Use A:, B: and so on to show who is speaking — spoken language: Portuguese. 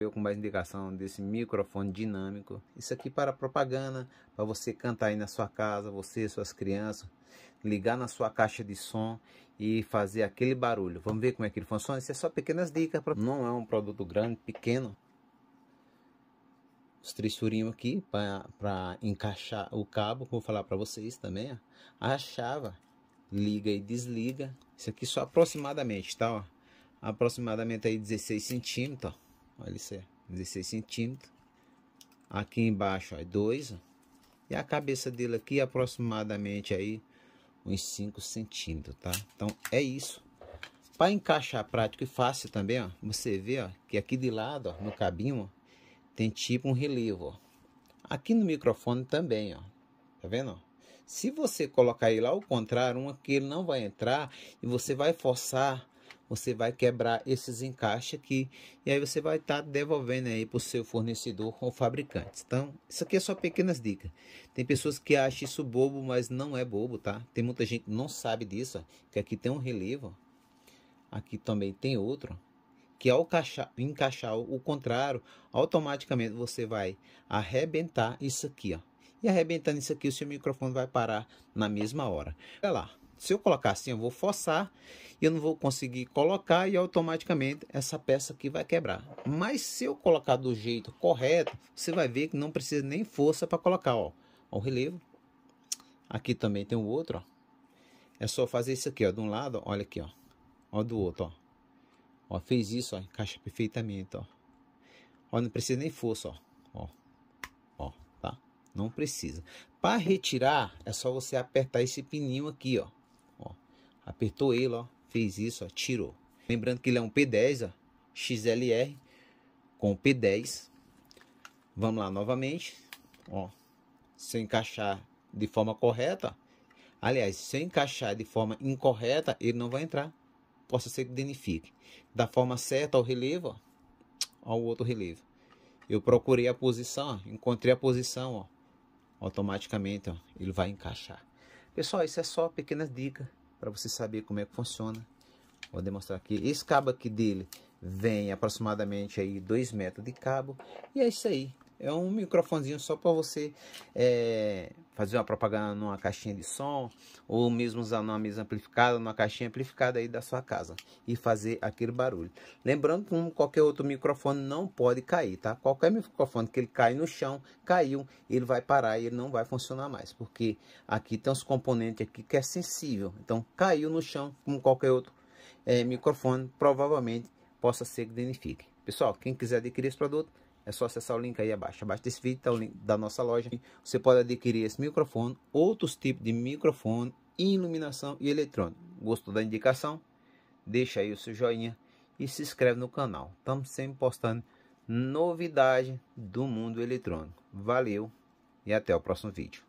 A: eu com mais indicação desse microfone dinâmico. Isso aqui para propaganda, para você cantar aí na sua casa, você e suas crianças, ligar na sua caixa de som e fazer aquele barulho. Vamos ver como é que ele funciona? Isso é só pequenas dicas, pra... não é um produto grande, pequeno. Os trissourinhos aqui para encaixar o cabo, vou falar para vocês também, ó. a chave liga e desliga. Isso aqui só aproximadamente, tá? Ó. Aproximadamente aí 16 centímetros, ó Olha isso aí, 16 centímetros. Aqui embaixo, ó, 2. É e a cabeça dele aqui, aproximadamente aí, uns 5 centímetros, tá? Então, é isso. Para encaixar prático e fácil também, ó, você vê, ó, que aqui de lado, ó, no cabinho, ó, tem tipo um relevo, ó. Aqui no microfone também, ó. Tá vendo, ó? Se você colocar ele ao contrário, uma que ele não vai entrar e você vai forçar você vai quebrar esses encaixes aqui e aí você vai estar tá devolvendo aí para o seu fornecedor ou fabricante. Então, isso aqui é só pequenas dicas. Tem pessoas que acham isso bobo, mas não é bobo, tá? Tem muita gente que não sabe disso, ó, que aqui tem um relevo, aqui também tem outro, que ao encaixar, encaixar o contrário, automaticamente você vai arrebentar isso aqui, ó. E arrebentando isso aqui, o seu microfone vai parar na mesma hora. Olha lá se eu colocar assim, eu vou forçar e eu não vou conseguir colocar e automaticamente essa peça aqui vai quebrar. Mas se eu colocar do jeito correto, você vai ver que não precisa nem força para colocar, ó. ó. o relevo. Aqui também tem o um outro, ó. É só fazer isso aqui, ó, de um lado, ó, olha aqui, ó. Ó do outro, ó. Ó, fez isso, ó, encaixa perfeitamente, ó. Ó, não precisa nem força, ó. Ó. Ó, tá? Não precisa. Para retirar, é só você apertar esse pininho aqui, ó Apertou ele, ó. Fez isso, ó. Tirou. Lembrando que ele é um P10, ó. XLR com P10. Vamos lá novamente. Ó. Se eu encaixar de forma correta. Aliás, se eu encaixar de forma incorreta, ele não vai entrar. Posso ser que danifique. Da forma certa ao relevo, ó. outro relevo. Eu procurei a posição, ó. encontrei a posição, ó. Automaticamente, ó, ele vai encaixar. Pessoal, isso é só pequenas dicas para você saber como é que funciona. Vou demonstrar aqui. Esse cabo aqui dele vem aproximadamente aí 2 metros de cabo. E é isso aí. É um microfonezinho só para você é, fazer uma propaganda numa caixinha de som ou mesmo usar numa mesa amplificada, numa caixinha amplificada aí da sua casa e fazer aquele barulho. Lembrando que como qualquer outro microfone não pode cair, tá? Qualquer microfone que ele cai no chão, caiu, ele vai parar e ele não vai funcionar mais, porque aqui tem uns componentes aqui que é sensível. Então, caiu no chão, como qualquer outro é, microfone, provavelmente possa ser que danifique. Pessoal, quem quiser adquirir esse produto, é só acessar o link aí abaixo. Abaixo desse vídeo está o link da nossa loja. Você pode adquirir esse microfone, outros tipos de microfone, iluminação e eletrônico. Gostou da indicação? Deixa aí o seu joinha e se inscreve no canal. Estamos sempre postando novidade do mundo eletrônico. Valeu e até o próximo vídeo.